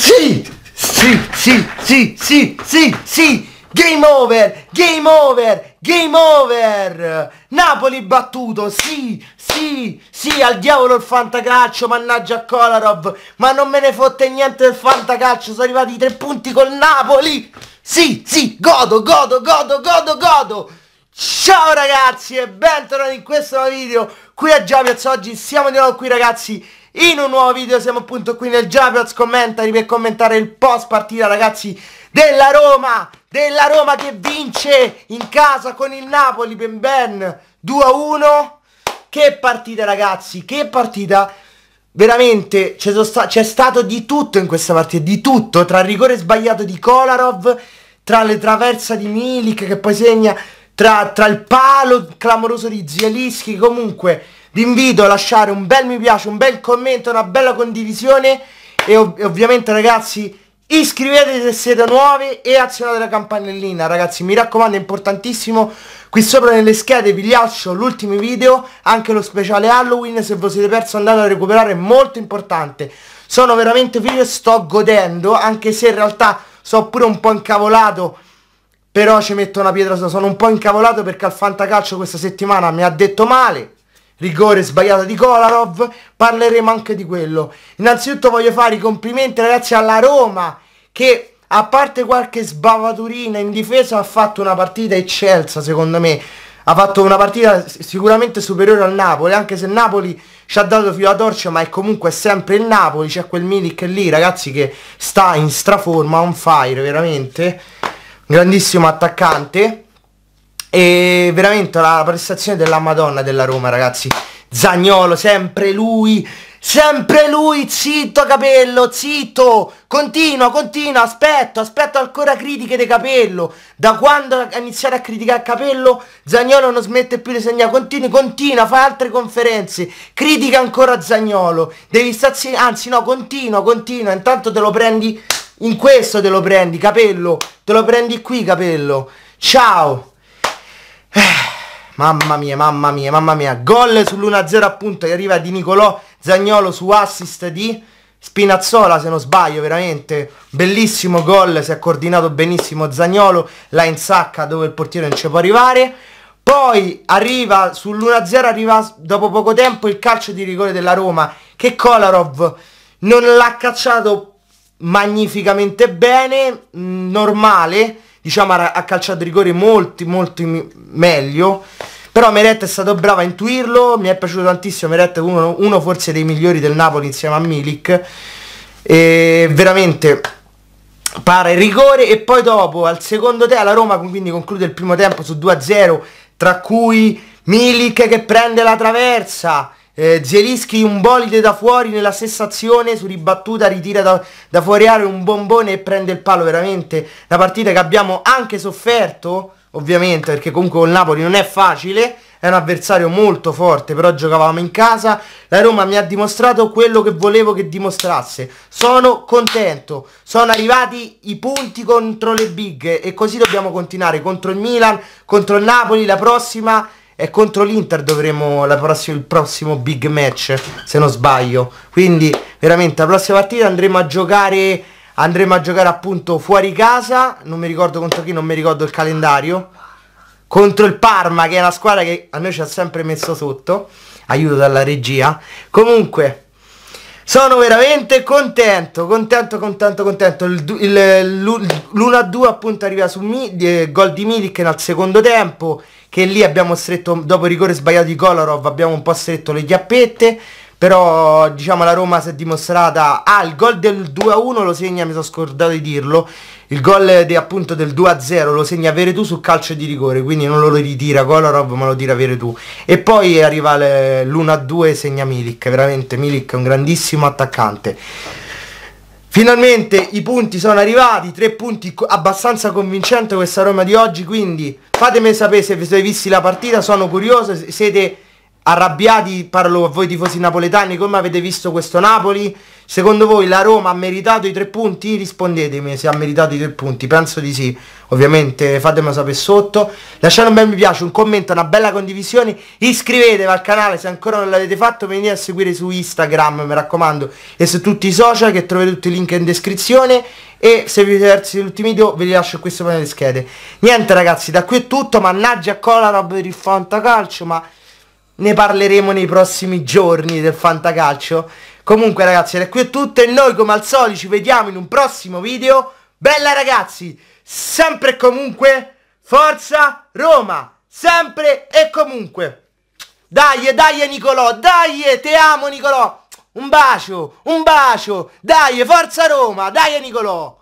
Sì! Sì, sì, sì, sì, sì, sì! Game over, game over, game over! Napoli battuto, sì, sì, sì, al diavolo il fantacalcio, mannaggia a Kolarov, ma non me ne fotte niente del fantacalcio, sono arrivati i tre punti col Napoli! Sì, sì, godo, godo, godo, godo, godo! Ciao ragazzi e bentornati in questo nuovo video qui a Giapiaz oggi siamo di nuovo qui ragazzi in un nuovo video siamo appunto qui nel Japiaz Commentary per commentare il post partita ragazzi della Roma, della Roma che vince in casa con il Napoli ben ben 2-1. a Che partita ragazzi, che partita! Veramente c'è, sta stato di tutto in questa partita, di tutto, tra il rigore sbagliato di Kolarov, tra le traversa di Milik che poi segna, tra, tra il palo clamoroso di Zielinski, comunque vi invito a lasciare un bel mi piace, un bel commento, una bella condivisione e, ov e ovviamente ragazzi iscrivetevi se siete nuovi e azionate la campanellina ragazzi mi raccomando è importantissimo qui sopra nelle schede vi lascio l'ultimo video anche lo speciale Halloween se voi siete persi andate a recuperare è molto importante sono veramente figo e sto godendo anche se in realtà sono pure un po' incavolato però ci metto una pietra sono un po' incavolato perché al fantacalcio questa settimana mi ha detto male rigore sbagliato di Kolarov, parleremo anche di quello. Innanzitutto voglio fare i complimenti ragazzi alla Roma che a parte qualche sbavaturina in difesa ha fatto una partita eccelsa secondo me. Ha fatto una partita sicuramente superiore al Napoli, anche se il Napoli ci ha dato filo a torcia, ma è comunque sempre il Napoli, c'è quel Milik lì, ragazzi, che sta in straforma, on fire, veramente. Grandissimo attaccante. E veramente la prestazione della Madonna della Roma, ragazzi. Zagnolo, sempre lui. Sempre lui, zitto capello, zitto, continua, continua, aspetto, aspetto ancora critiche di capello. Da quando ha iniziato a criticare capello, Zagnolo non smette più di segnare, continui, continua, fa altre conferenze, critica ancora Zagnolo. Devi stare, anzi no, continua, continua, intanto te lo prendi, in questo te lo prendi, capello, te lo prendi qui, capello. Ciao! Mamma mia, mamma mia, mamma mia. Gol sull'1-0 appunto che arriva di Nicolò Zagnolo su assist di Spinazzola se non sbaglio, veramente. Bellissimo gol, si è coordinato benissimo Zagnolo, là in sacca dove il portiere non ci può arrivare. Poi arriva sull'1-0, arriva dopo poco tempo il calcio di rigore della Roma che Kolarov non l'ha cacciato magnificamente bene, mm, normale diciamo a, calciato di rigore molti, molto meglio. Però Meret è stato bravo a intuirlo, mi è piaciuto tantissimo, Meret è uno, uno forse dei migliori del Napoli insieme a Milik. E veramente para il rigore e poi dopo al secondo tempo la Roma quindi conclude il primo tempo su 2-0 tra cui Milik che prende la traversa eh, Zelischi un bolide da fuori nella stessa azione su ribattuta ritira da, da fuori area un bombone e prende il palo veramente la partita che abbiamo anche sofferto ovviamente perché comunque con Napoli non è facile è un avversario molto forte però giocavamo in casa la Roma mi ha dimostrato quello che volevo che dimostrasse sono contento sono arrivati i punti contro le big e così dobbiamo continuare contro il Milan contro il Napoli la prossima è contro l'Inter dovremo prossima, il prossimo big match, se non sbaglio. Quindi veramente la prossima partita andremo a giocare andremo a giocare appunto fuori casa, non mi ricordo contro chi, non mi ricordo il calendario, contro il Parma che è una squadra che a noi ci ha sempre messo sotto, aiuto dalla regia. Comunque sono veramente contento, contento, contento, contento. L'1-2 appunto arriva su Mid, eh, gol di Milik al secondo tempo, che lì abbiamo stretto, dopo il rigore sbagliato di Kolarov, abbiamo un po' stretto le chiappette. Però diciamo la Roma si è dimostrata Ah il gol del 2-1 lo segna Mi sono scordato di dirlo Il gol de, appunto del 2-0 lo segna Veretù sul calcio di rigore Quindi non lo ritira Kolarov ma lo tira Veretù E poi arriva l'1-2 e segna Milik Veramente Milik è un grandissimo attaccante Finalmente i punti sono arrivati, tre punti abbastanza convincenti questa Roma di oggi, quindi fatemi sapere se vi siete visti la partita, sono curioso, siete arrabbiati, parlo a voi tifosi napoletani, come avete visto questo Napoli? Secondo voi la Roma ha meritato i tre punti? Rispondetemi se ha meritato i tre punti, penso di sì, ovviamente fatemelo sapere sotto, lasciate un bel mi piace, un commento, una bella condivisione, iscrivetevi al canale se ancora non l'avete fatto, venite a seguire su Instagram mi raccomando e su tutti i social che troverete tutti i link in descrizione e se vi persi gli ultimi video ve li lascio qui sopra nelle schede. Niente ragazzi, da qui è tutto, mannaggia Cola per il fantacalcio ma ne parleremo nei prossimi giorni del fantacalcio. Comunque ragazzi, da qui è tutto e noi come al solito ci vediamo in un prossimo video. Bella ragazzi, sempre e comunque, forza Roma, sempre e comunque. Dai, dai Nicolò, dai, te amo Nicolò. Un bacio, un bacio, dai, forza Roma, dai Nicolò.